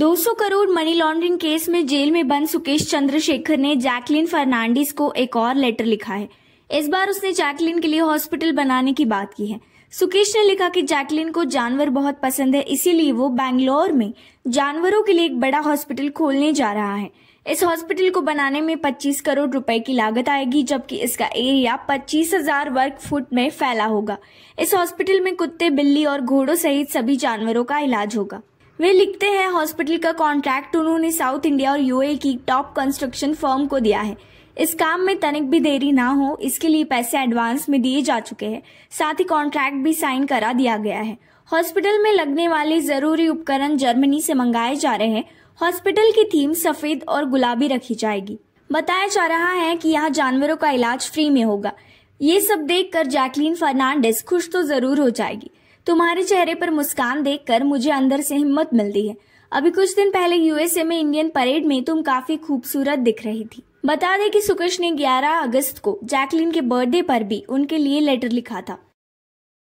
200 crore money laundering case में jail में बंद सुकेश चंद्रशेखर ने जैकलिन फर्नांडिस को एक और लेटर लिखा है इस बार उसने जैकलिन के लिए हॉस्पिटल बनाने की बात की है सुकेश ने लिखा कि जैकलिन को जानवर बहुत पसंद है इसीलिए वो बैंगलोर में जानवरों के लिए एक बड़ा हॉस्पिटल खोलने जा रहा है इस हॉस्पिटल को बनाने में 25 करोड़ रुपए की लागत आएगी जबकि इसका एरिया 25,000 वर्ग फुट में फैला होगा इस हॉस्पिटल में कुत्ते बिल्ली और घोड़ों सहित सभी जानवरों का इलाज होगा वे लिखते हैं हॉस्पिटल का कॉन्ट्रैक्ट उन्होंने साउथ इंडिया और यूए की टॉप कंस्ट्रक्शन फर्म को दिया है इस काम में तनिक भी देरी ना हो इसके लिए पैसे एडवांस में दिए जा चुके हैं साथ ही कॉन्ट्रैक्ट भी साइन करा दिया गया है हॉस्पिटल में लगने वाले जरूरी उपकरण जर्मनी से मंगाए जा रहे हैं हॉस्पिटल की थीम सफेद और गुलाबी रखी जाएगी बताया जा रहा है कि यहाँ जानवरों का इलाज फ्री में होगा ये सब देखकर जैकलीन फर्नांडिस खुश तो जरूर हो जाएगी तुम्हारे चेहरे पर मुस्कान देखकर मुझे अंदर से हिम्मत मिलती है अभी कुछ दिन पहले यूएसए में इंडियन परेड में तुम काफी खूबसूरत दिख रही थी बता दें कि सुकश ने 11 अगस्त को जैकलिन के बर्थडे पर भी उनके लिए लेटर लिखा था